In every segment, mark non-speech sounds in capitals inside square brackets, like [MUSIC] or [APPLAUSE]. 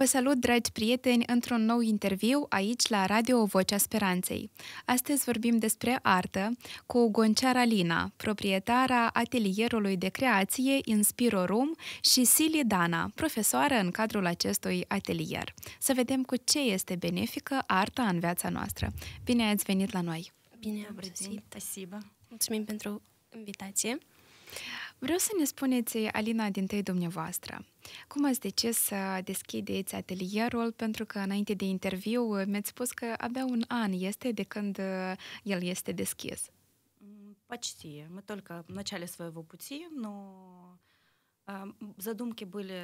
Vă salut, dragi prieteni, într-un nou interviu aici la Radio Vocea Speranței. Astăzi vorbim despre artă cu Gonceara Lina, proprietara atelierului de creație Inspiro Room și Sili Dana, profesoară în cadrul acestui atelier. Să vedem cu ce este benefică arta în viața noastră. Bine ați venit la noi! Bine am sosit! Mulțumim pentru invitație! Vreau să ne spuneți, Alina, din tăi dumneavoastră, cum ați decis să deschideți atelierul? Pentru că înainte de interviu mi-ați spus că abia un an este de când uh, el este deschis. Почти. Мы только в начале своего пути, но задумки были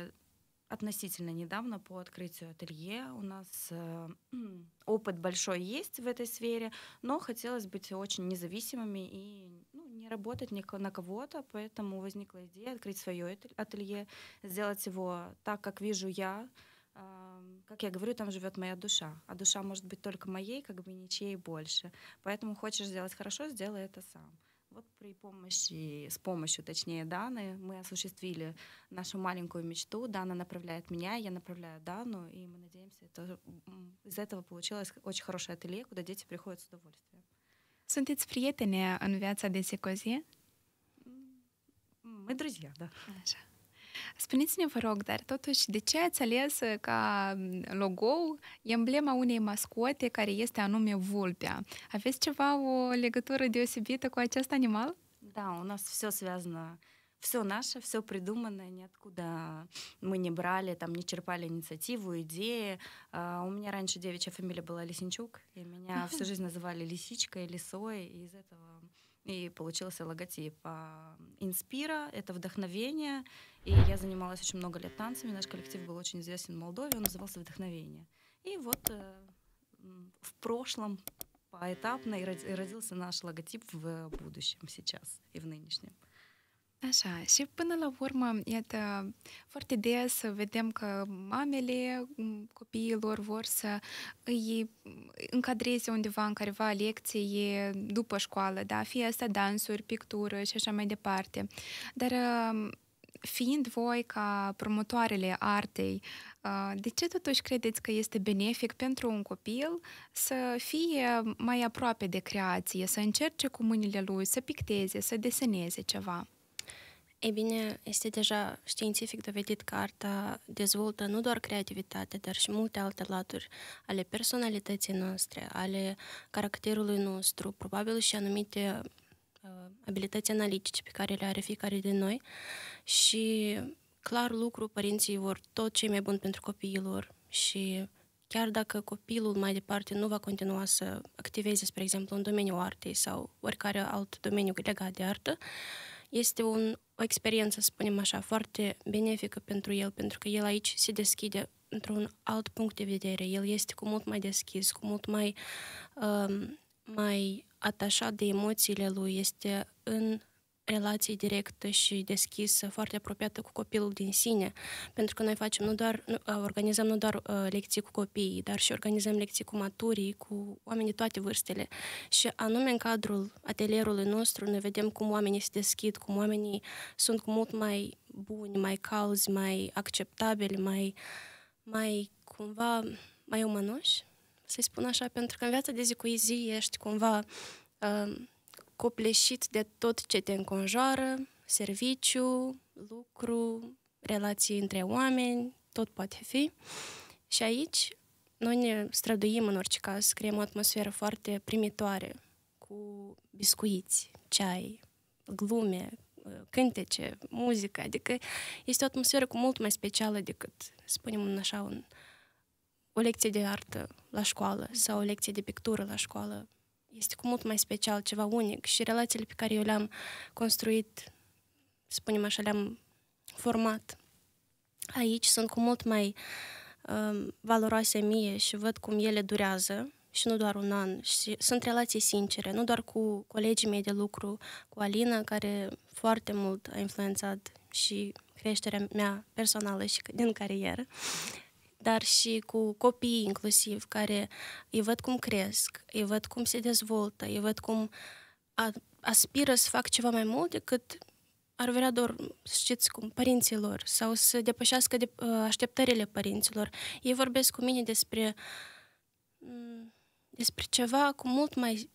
относительно недавно по открытию ателье. У нас э, [CLEARS THROAT] опыт большой есть в этой сфере, но хотелось быть очень независимыми и ну, не работать ни на кого-то, поэтому возникла идея открыть свое ателье, сделать его так, как вижу я. как я говорю, там живет моя душа, а душа может быть только моей, как бы ничьей больше. Поэтому хочешь сделать хорошо, сделай это сам. Вот при помощи, с помощью, точнее, Даны мы осуществили нашу маленькую мечту. Дана направляет меня, я направляю Дану, и мы надеемся, это, из этого получилось очень хорошее ателье, куда дети приходят с удовольствием. Sunteți prietene în viața de Мы друзья, да. Așa. Spuneți-ne, vă rog, dar totuși, de ce ați ales uh, ca mm, logo emblema unei mascote care este anume vulpea? Aveți ceva o legătură deosebită cu acest animal? Да, у нас все связано, все наше, все придуманное, ниоткуда мы не брали, там не черпали инициативу, идеи. Uh, у меня раньше девичья фамилия была Лисенчук, и меня всю жизнь называли Лисичкой, Лисой, и из этого и получился логотип. А Инспира — это вдохновение, и я занималась очень много лет танцами, наш коллектив был очень известен в Молдове, он назывался «Вдохновение». И вот э, в прошлом поэтапно и родился наш логотип в будущем сейчас и в нынешнем. Așa, și până la urmă, iată, foarte des vedem că mamele copiilor vor să îi încadreze undeva în careva lecție după școală, da? Fie asta dansuri, pictură și așa mai departe. Dar fiind voi ca promotoarele artei, de ce totuși credeți că este benefic pentru un copil să fie mai aproape de creație, să încerce cu mâinile lui, să picteze, să deseneze ceva? E bine, este deja științific dovedit că arta dezvoltă nu doar creativitate, dar și multe alte laturi ale personalității noastre, ale caracterului nostru, probabil și anumite uh, abilități analitice pe care le are fiecare de noi și clar lucru, părinții vor tot ce e mai bun pentru copiilor și chiar dacă copilul mai departe nu va continua să activeze, spre exemplu, în domeniul artei sau oricare alt domeniu legat de artă, uh, este un, o experiență, să spunem așa, foarte benefică pentru el, pentru că el aici se deschide într-un alt punct de vedere. El este cu mult mai deschis, cu mult mai, um, mai atașat de emoțiile lui, este în relație directă și deschisă, foarte apropiată cu copilul din sine, pentru că noi facem nu doar, uh, organizăm nu doar uh, lecții cu copiii, dar și organizăm lecții cu maturii, cu oameni de toate vârstele. Și anume în cadrul atelierului nostru ne vedem cum oamenii se deschid, cum oamenii sunt cu mult mai buni, mai calzi, mai acceptabili, mai, mai cumva mai umanoși, să-i spun așa, pentru că în viața de zi cu zi ești cumva uh, copleșit de tot ce te înconjoară, serviciu, lucru, relații între oameni, tot poate fi. Și aici noi ne străduim în orice caz, creăm o atmosferă foarte primitoare, cu biscuiți, ceai, glume, cântece, muzică, adică este o atmosferă cu mult mai specială decât, spunem în așa, un, o lecție de artă la școală sau o lecție de pictură la școală este cu mult mai special, ceva unic și relațiile pe care eu le-am construit, spunem așa, le-am format aici sunt cu mult mai um, valoroase mie și văd cum ele durează și nu doar un an. Și sunt relații sincere, nu doar cu colegii mei de lucru, cu Alina, care foarte mult a influențat și creșterea mea personală și din carieră, dar și cu copiii inclusiv, care îi văd cum cresc, îi văd cum se dezvoltă, îi văd cum aspiră să fac ceva mai mult decât ar vrea doar, știți cum, părinților sau să depășească de, ă, așteptările părinților. Ei vorbesc cu mine despre, despre ceva cu mult mai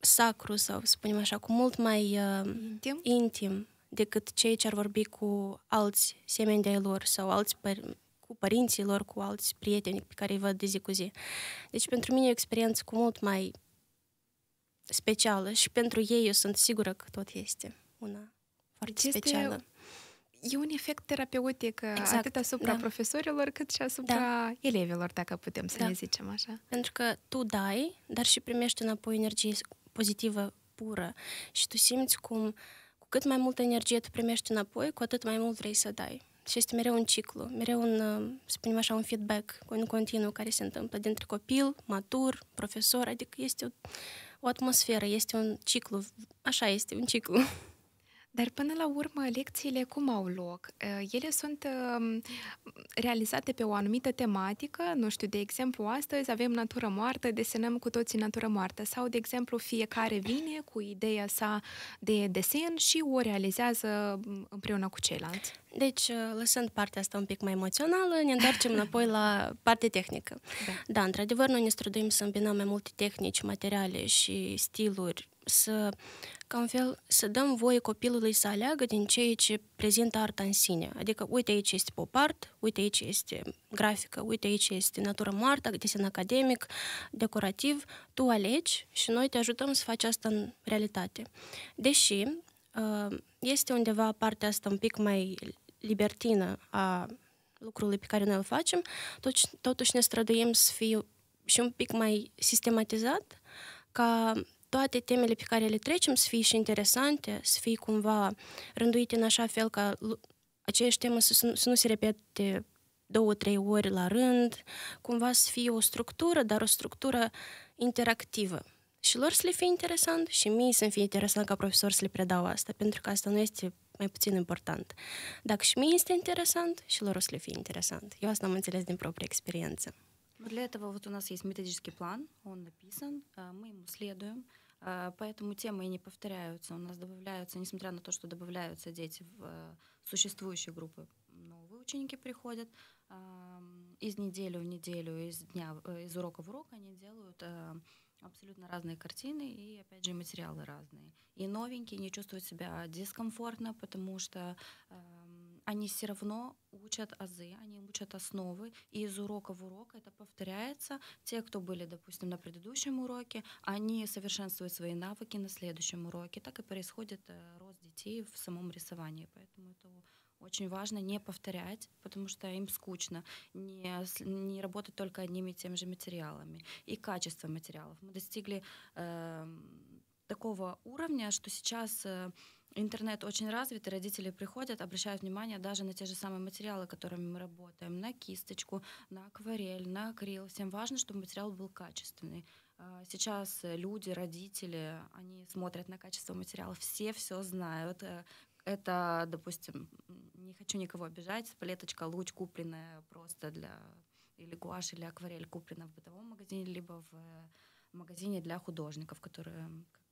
sacru sau, să spunem așa, cu mult mai uh, intim? intim decât cei ce ar vorbi cu alți semeni de lor sau alți părinți cu părinții lor, cu alți prieteni pe care îi văd de zi cu zi. Deci pentru mine e o experiență cu mult mai specială și pentru ei eu sunt sigură că tot este una foarte deci este specială. e un efect terapeutic uh, exact, atât asupra da. profesorilor cât și asupra da. elevilor, dacă putem să da. ne zicem așa. Pentru că tu dai, dar și primești înapoi energie pozitivă pură și tu simți cum cu cât mai multă energie tu primești înapoi, cu atât mai mult vrei să dai și este mereu un ciclu, mereu un, să spunem așa, un feedback în continuu care se întâmplă dintre copil, matur, profesor, adică este o, o atmosferă, este un ciclu, așa este, un ciclu. Dar până la urmă, lecțiile cum au loc? Ă, ele sunt ă, realizate pe o anumită tematică, nu știu, de exemplu, astăzi avem natură moartă, desenăm cu toții natură moartă sau, de exemplu, fiecare vine cu ideea sa de desen și o realizează împreună cu ceilalți. Deci, ă, lăsând partea asta un pic mai emoțională, ne întoarcem înapoi la partea tehnică. Da. da, într-adevăr, noi ne străduim să îmbinăm mai multe tehnici, materiale și stiluri să, ca un fel, să dăm voie copilului să aleagă din ceea ce prezintă arta în sine. Adică, uite aici este pop art, uite aici este grafică, uite aici este natură moartă, desen academic, decorativ, tu alegi și noi te ajutăm să faci asta în realitate. Deși uh, este undeva partea asta un pic mai libertină a lucrului pe care noi îl facem, totuși, totuși ne străduim să fie și un pic mai sistematizat, ca toate temele pe care le trecem să fie și interesante, să fie cumva rânduite în așa fel ca aceeași temă să, să nu se repete două, trei ori la rând, cumva să fie o structură, dar o structură interactivă. Și lor să le fie interesant și mie să-mi fie interesant ca profesor să le predau asta, pentru că asta nu este mai puțin important. Dacă și mie este interesant, și lor o să le fie interesant. Eu asta am înțeles din propria experiență. Для этого вот у нас есть методический план, он написан, мы ему следуем. А, поэтому темы и не повторяются. У нас добавляются, несмотря на то, что добавляются дети в э, существующие группы, новые ученики приходят. Из недели в неделю, из дня, э, из урока в урок они делают э, абсолютно разные картины и, опять же, материалы разные. И новенькие не чувствуют себя дискомфортно, потому что они все равно учат азы, они учат основы, и из урока в урок это повторяется. Те, кто были, допустим, на предыдущем уроке, они совершенствуют свои навыки на следующем уроке. Так и происходит э, рост детей в самом рисовании, поэтому это очень важно не повторять, потому что им скучно, не, не работать только одними и теми же материалами. И качество материалов. Мы достигли э, такого уровня, что сейчас... Э, Интернет очень развит, и родители приходят, обращают внимание даже на те же самые материалы, которыми мы работаем, на кисточку, на акварель, на акрил. Всем важно, чтобы материал был качественный. А, сейчас люди, родители, они смотрят на качество материала, все все знают. Э, это, допустим, не хочу никого обижать, палеточка луч купленная просто для или гуашь, или акварель куплена в бытовом магазине, либо в э, магазине для художников, которые,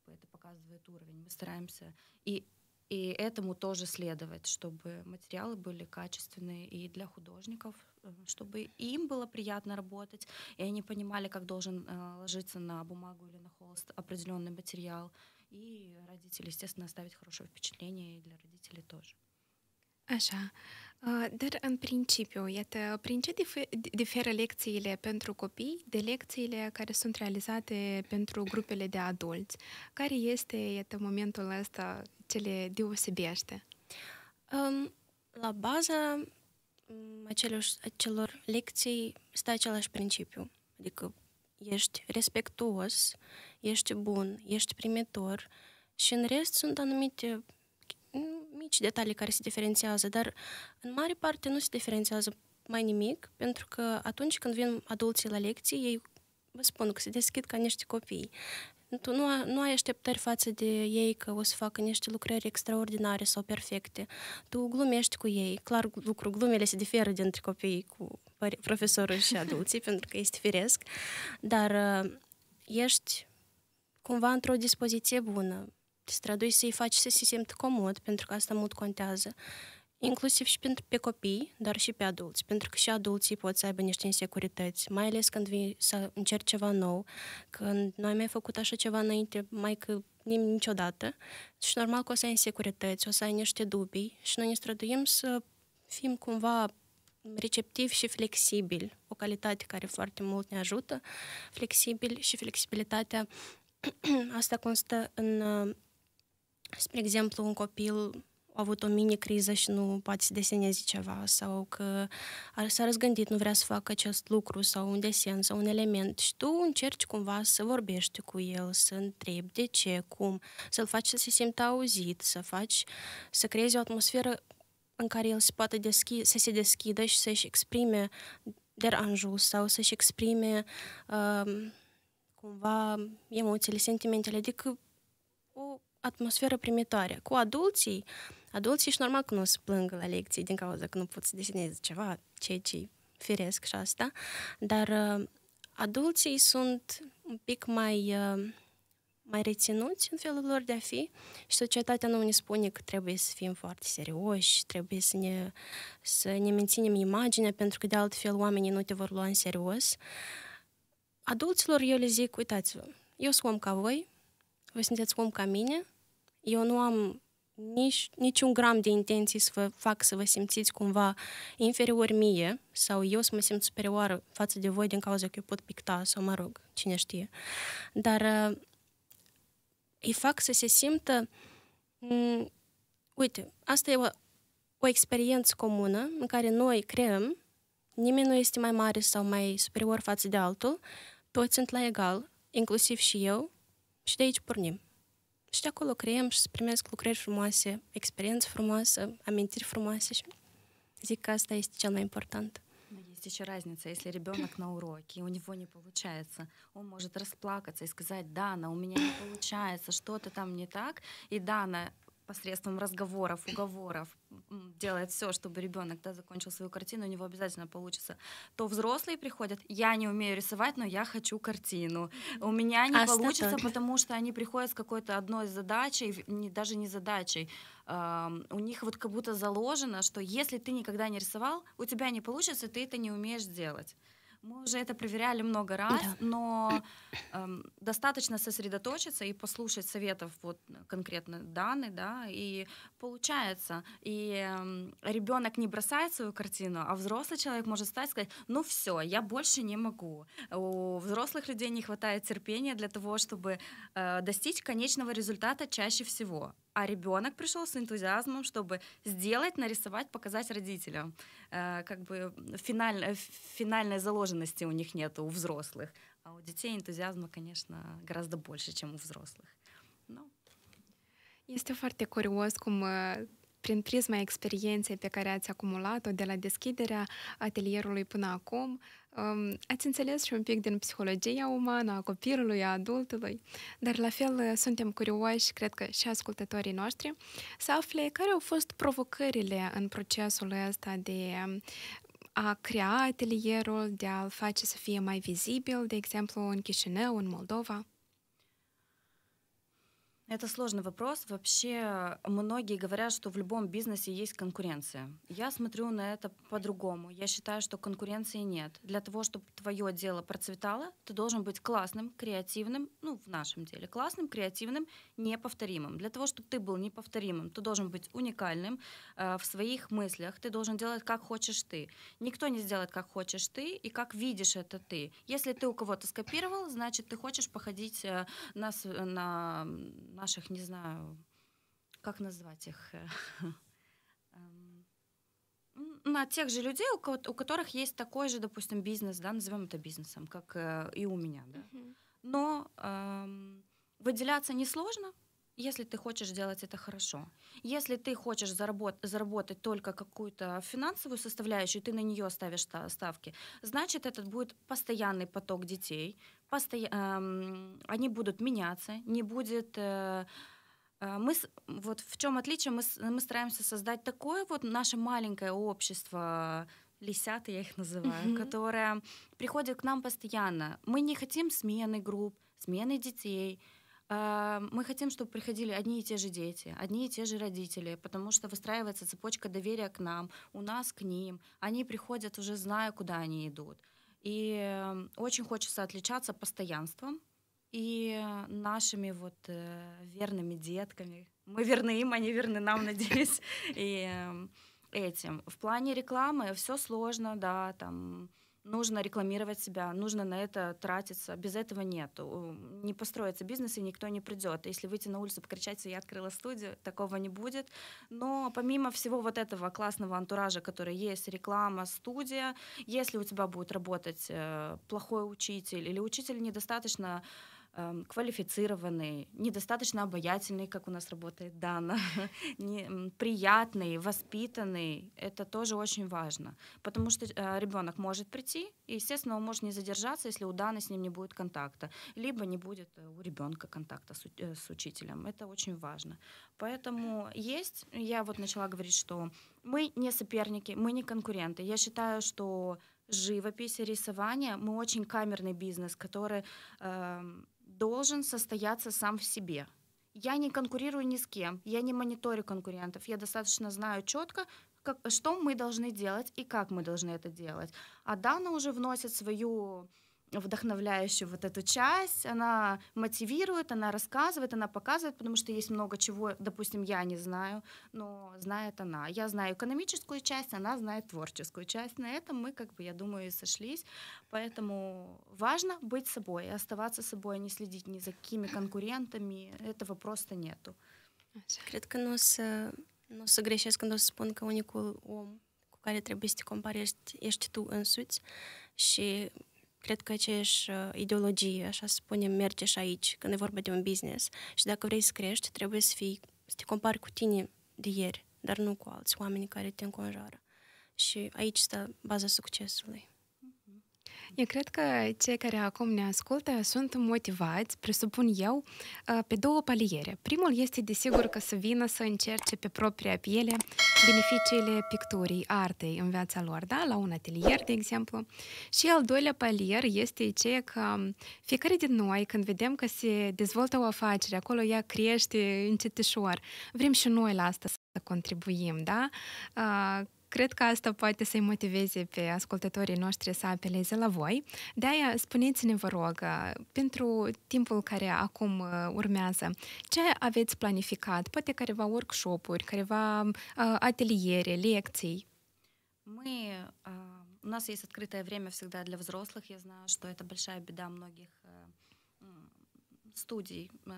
бы это показывает уровень. Мы стараемся и и этому тоже следовать, чтобы материалы были качественные и для художников, э, чтобы им было приятно работать, и они понимали, как должен э, ложиться на бумагу или на холст определенный материал. И родители, естественно, оставить хорошее впечатление, и для родителей тоже. Аша, Dar, în principiu, iată, prin ce diferă lecțiile pentru copii de lecțiile care sunt realizate pentru grupele de adulți? Care este, iată, momentul ăsta ce le deosebește? Um, la baza acelor, acelor lecții stă același principiu. Adică ești respectuos, ești bun, ești primitor și în rest sunt anumite mici detalii care se diferențiază, dar în mare parte nu se diferențiază mai nimic, pentru că atunci când vin adulții la lecții, ei vă spun că se deschid ca niște copii. Tu nu, nu ai așteptări față de ei că o să facă niște lucrări extraordinare sau perfecte. Tu glumești cu ei. Clar, lucru, glumele se diferă dintre copiii cu profesorul și adulții, [LAUGHS] pentru că este firesc, dar uh, ești cumva într-o dispoziție bună te strădui să-i faci să se simtă comod, pentru că asta mult contează, inclusiv și pentru pe copii, dar și pe adulți, pentru că și adulții pot să aibă niște insecurități, mai ales când vii să încerci ceva nou, când nu am mai făcut așa ceva înainte, mai că niciodată, și normal că o să ai insecurități, o să ai niște dubii și noi ne străduim să fim cumva receptiv și flexibil, o calitate care foarte mult ne ajută, flexibil și flexibilitatea [CLEARS THROAT] asta constă în spre exemplu, un copil a avut o mini-criză și nu poate să deseneze ceva sau că s-a răzgândit, nu vrea să facă acest lucru sau un desen sau un element și tu încerci cumva să vorbești cu el, să întrebi de ce, cum, să-l faci să se simtă auzit, să faci, să creezi o atmosferă în care el se poate deschi- să se deschidă și să-și exprime deranjul sau să-și exprime uh, cumva emoțiile, sentimentele, adică o atmosferă primitoare. Cu adulții, adulții și normal că nu se plângă la lecții din cauza că nu pot să deseneze ceva, ceea ce firesc și asta, dar uh, adulții sunt un pic mai, uh, mai reținuți în felul lor de a fi și societatea nu ne spune că trebuie să fim foarte serioși, trebuie să ne, să ne menținem imaginea, pentru că de altfel oamenii nu te vor lua în serios. Adulților eu le zic, uitați-vă, eu sunt om ca voi, voi sunteți om ca mine, eu nu am nici, niciun gram de intenții să vă fac să vă simțiți cumva inferior mie sau eu să mă simt superioară față de voi din cauza că eu pot picta sau, mă rog, cine știe. Dar uh, îi fac să se simtă... M- mm, uite, asta e o, o experiență comună în care noi creăm, nimeni nu este mai mare sau mai superior față de altul, toți sunt la egal, inclusiv și eu, și de aici pornim. Și de acolo creăm și să primesc lucrări frumoase, experiență frumoasă, amintiri frumoase. Și zic că asta este cel mai important. Есть еще разница, если ребенок на уроке, у него не получается, он может расплакаться и сказать, Дана, у меня не получается, что-то там не так, и Дана посредством разговоров, уговоров делает все, чтобы ребенок да, закончил свою картину, у него обязательно получится, то взрослые приходят, я не умею рисовать, но я хочу картину. У меня не а получится, что потому что они приходят с какой-то одной задачей, не, даже не задачей. Э, у них вот как будто заложено, что если ты никогда не рисовал, у тебя не получится, ты это не умеешь делать. Мы уже это проверяли много раз, да. но э, достаточно сосредоточиться и послушать советов вот конкретно Даны, да, и получается. И э, эм, ребенок не бросает свою картину, а взрослый человек может стать и сказать, ну все, я больше не могу. У взрослых людей не хватает терпения для того, чтобы э, достичь конечного результата чаще всего. А ребенок пришел с энтузиазмом, чтобы сделать, нарисовать, показать родителям. Э, как бы финаль, э, финальной заложенности у них нет, у взрослых. А у детей энтузиазма, конечно, гораздо больше, чем у взрослых. Но... Este foarte curios cum э, prin prisma experienței pe care ați acumulat-o de la deschiderea atelierului până acum, uh, Um, ați înțeles și un pic din psihologia umană, a copilului, a adultului, dar la fel ă, suntem curioși, cred că și ascultătorii noștri, să afle care au fost provocările în procesul ăsta de a crea atelierul, de a-l face să fie mai vizibil, de exemplu, în Chișinău, în Moldova? Это сложный вопрос. Вообще многие говорят, что в любом бизнесе есть конкуренция. Я смотрю на это по-другому. Я считаю, что конкуренции нет. Для того, чтобы твое дело процветало, ты должен быть классным, креативным, ну, в нашем деле, классным, креативным, неповторимым. Для того, чтобы ты был неповторимым, ты должен быть уникальным э, в своих мыслях, ты должен делать, как хочешь ты. Никто не сделает, как хочешь ты, и как видишь это ты. Если ты у кого-то скопировал, значит, ты хочешь походить э, на, на наших, не знаю, как назвать их, э, [LAUGHS] эм, на тех же людей, у, у которых есть такой же, допустим, бизнес, да, назовем это бизнесом, как э, и у меня, да. Но эм, выделяться несложно, если ты хочешь делать это хорошо. Если ты хочешь заработ- заработать только какую-то финансовую составляющую, ты на нее ставишь ставки, значит, этот будет постоянный поток детей, постоя- эм, они будут меняться, не будет... Э, э мы вот в чем отличие мы, мы стараемся создать такое вот наше маленькое общество лисята, я их называю, mm-hmm. которое приходит к нам постоянно. Мы не хотим смены групп, смены детей, а, мы хотим, чтобы приходили одни и те же дети, одни и те же родители, потому что выстраивается цепочка доверия к нам, у нас к ним. Они приходят уже зная, куда они идут. И эм, очень хочется отличаться постоянством и нашими вот э, верными детками. Мы верны им, они верны нам, [LAUGHS] надеюсь. И эм, этим. В плане рекламы все сложно, да, там нужно рекламировать себя, нужно на это тратиться. Без этого нет. Не построится бизнес, и никто не придет. Если выйти на улицу, покричать, я открыла студию, такого не будет. Но помимо всего вот этого классного антуража, который есть, реклама, студия, если у тебя будет работать э, плохой учитель или учитель недостаточно Эм, квалифицированный, недостаточно обаятельный, как у нас работает Дана, [LAUGHS] не, приятный, воспитанный. Это тоже очень важно, потому что э, ребенок может прийти, и, естественно, он может не задержаться, если у Даны с ним не будет контакта, либо не будет э, у ребенка контакта э, с, учителем. Это очень важно. Поэтому есть, я вот начала говорить, что мы не соперники, мы не конкуренты. Я считаю, что живопись, и рисование. Мы очень камерный бизнес, который эм, должен состояться сам в себе. Я не конкурирую ни с кем, я не мониторю конкурентов, я достаточно знаю четко, как, что мы должны делать и как мы должны это делать. А Дана уже вносит свою вдохновляющую вот эту часть, она мотивирует, она рассказывает, она показывает, потому что есть много чего, допустим, я не знаю, но знает она. Я знаю экономическую часть, она знает творческую часть. На этом мы, как бы, я думаю, и сошлись. Поэтому важно быть собой, оставаться собой, а не следить ни за какими конкурентами. Этого просто нету. Cred nu o să, nu o să greșesc când o să spun că unicul om cu care trebuie să te compari ești tu însuți și Cred că aceeași uh, ideologie, așa să spunem, merge și aici, când e vorba de un business. Și dacă vrei să crești, trebuie să, fii, să te compari cu tine de ieri, dar nu cu alți oameni care te înconjoară. Și aici stă baza succesului. Eu cred că cei care acum ne ascultă sunt motivați, presupun eu, ă, pe două paliere. Primul este, desigur, că să vină să încerce pe propria piele beneficiile picturii, artei în viața lor, da? la un atelier, de exemplu. Și al doilea palier este ceea că fiecare din noi, când vedem că se dezvoltă o afacere, acolo ea crește ușor, vrem și noi la asta să contribuim, da? Ă, Cred că asta poate să-i motiveze pe ascultătorii noștri să apeleze la voi. De-aia, spuneți-ne, vă rog, pentru timpul care acum uh, urmează, ce aveți planificat? Poate careva workshop-uri, careva uh, ateliere, lecții? Мы, у нас есть открытое время всегда для взрослых. Я знаю, что это большая беда многих э, студий, э,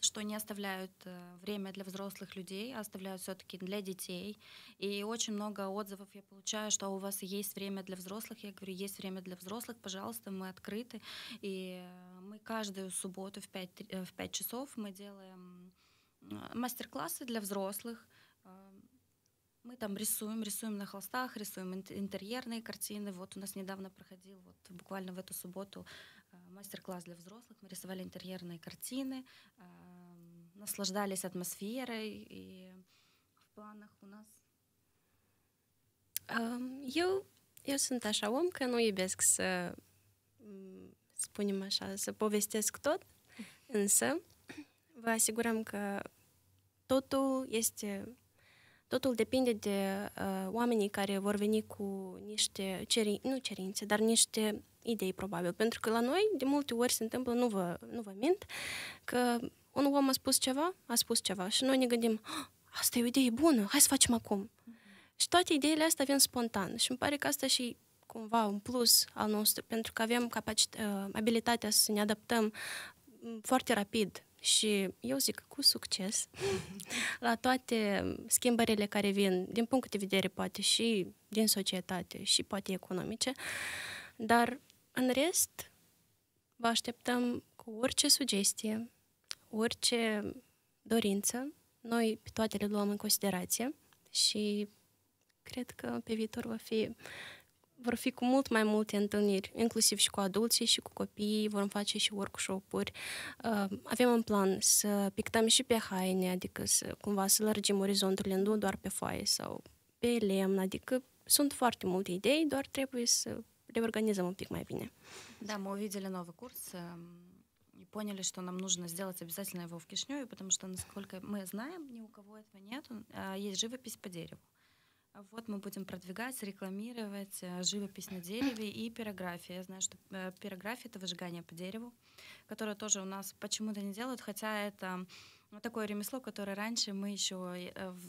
что не оставляют э, время для взрослых людей, а оставляют все-таки для детей. И очень много отзывов я получаю, что «А у вас есть время для взрослых. Я говорю, есть время для взрослых, пожалуйста, мы открыты. И э, мы каждую субботу в 5, э, в 5 часов мы делаем мастер-классы для взрослых. Мы там рисуем, рисуем на холстах, рисуем интерьерные картины. Вот у нас недавно проходил, вот буквально в эту субботу, мастер-класс для взрослых. Мы рисовали интерьерные картины, эм, наслаждались атмосферой. И в планах у нас? Эм, я, Eu, eu sunt așa om că nu с понимаешь, spunem așa, să povestesc tot, însă vă asigurăm că тоту есть. Э, Totul depinde de uh, oamenii care vor veni cu niște ceri, nu cerințe, dar niște idei, probabil. Pentru că la noi, de multe ori se întâmplă, nu vă, nu vă mint, că un om a spus ceva, a spus ceva și noi ne gândim, ah, asta e o idee bună, hai să facem acum. Mm-hmm. Și toate ideile astea vin spontan și îmi pare că asta și cumva un plus al nostru, pentru că avem capacit- uh, abilitatea să ne adaptăm mm, foarte rapid și eu zic cu succes la toate schimbările care vin, din punct de vedere poate și din societate și poate economice, dar în rest vă așteptăm cu orice sugestie, orice dorință. Noi pe toate le luăm în considerație și cred că pe viitor va fi vor fi cu mult mai multe întâlniri, inclusiv și cu adulții și cu copiii, vom face și workshop-uri. Uh, avem în plan să pictăm și pe haine, adică să, cumva să lărgim orizonturile, nu doar pe foaie sau pe lemn, adică sunt foarte multe idei, doar trebuie să un pic mai bine. Da, mă увидели новый curs. и поняли, что нам нужно сделать обязательно его в Кишневе, потому что, насколько мы знаем, ни у кого этого нет, есть живопись по дереву. А вот мы будем продвигать, рекламировать э, живопись на дереве и пирография. Я знаю, что э, пирография — это выжигание по дереву, которое тоже у нас почему-то не делают, хотя это ну, такое ремесло, которое раньше мы еще э, в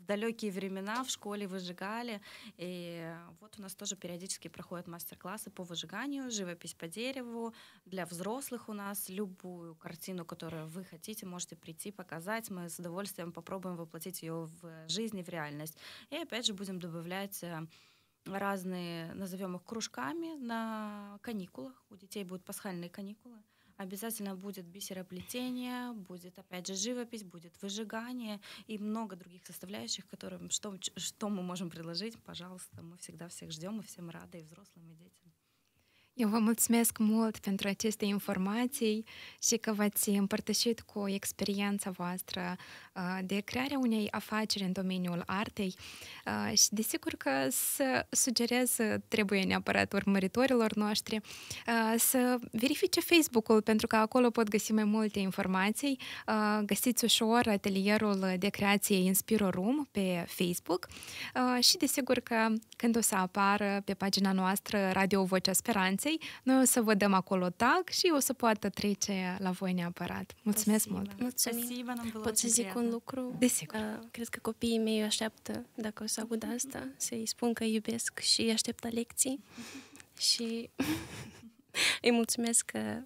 в далекие времена в школе выжигали. И вот у нас тоже периодически проходят мастер-классы по выжиганию, живопись по дереву. Для взрослых у нас любую картину, которую вы хотите, можете прийти, показать. Мы с удовольствием попробуем воплотить ее в жизнь и в реальность. И опять же будем добавлять э, разные, назовем их кружками на каникулах. У детей будут пасхальные каникулы. Обязательно будет бисероплетение, будет, опять же, живопись, будет выжигание и много других составляющих, которым, что, что мы можем предложить. Пожалуйста, мы всегда всех ждем и всем рады, і взрослим, і дітям. Eu vă mulțumesc mult pentru aceste informații și că v-ați împărtășit cu experiența voastră de crearea unei afaceri în domeniul artei și desigur că să sugerez, trebuie neapărat urmăritorilor noștri, să verifice Facebook-ul pentru că acolo pot găsi mai multe informații. Găsiți ușor atelierul de creație Inspiro Room pe Facebook și desigur că când o să apară pe pagina noastră Radio Vocea Speranței, noi o să vă dăm acolo tag și o să poată trece la voi neapărat. Mulțumesc Спасибо. mult! Mulțumesc! Pot să zic un lucru. Desigur. Uh, cred că copiii mei așteaptă, dacă o să aud mm-hmm. asta, să-i spun că iubesc și așteaptă lecții mm-hmm. și [LAUGHS] îi mulțumesc că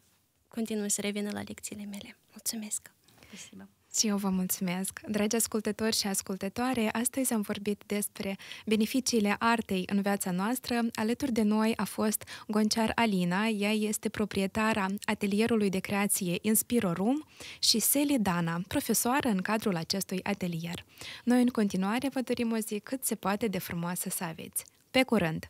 continuă să revină la lecțiile mele. Mulțumesc! mulțumesc și eu vă mulțumesc. Dragi ascultători și ascultătoare, astăzi am vorbit despre beneficiile artei în viața noastră. Alături de noi a fost Gonciar Alina, ea este proprietara atelierului de creație Inspiro Room și Seli Dana, profesoară în cadrul acestui atelier. Noi în continuare vă dorim o zi cât se poate de frumoasă să aveți. Pe curând!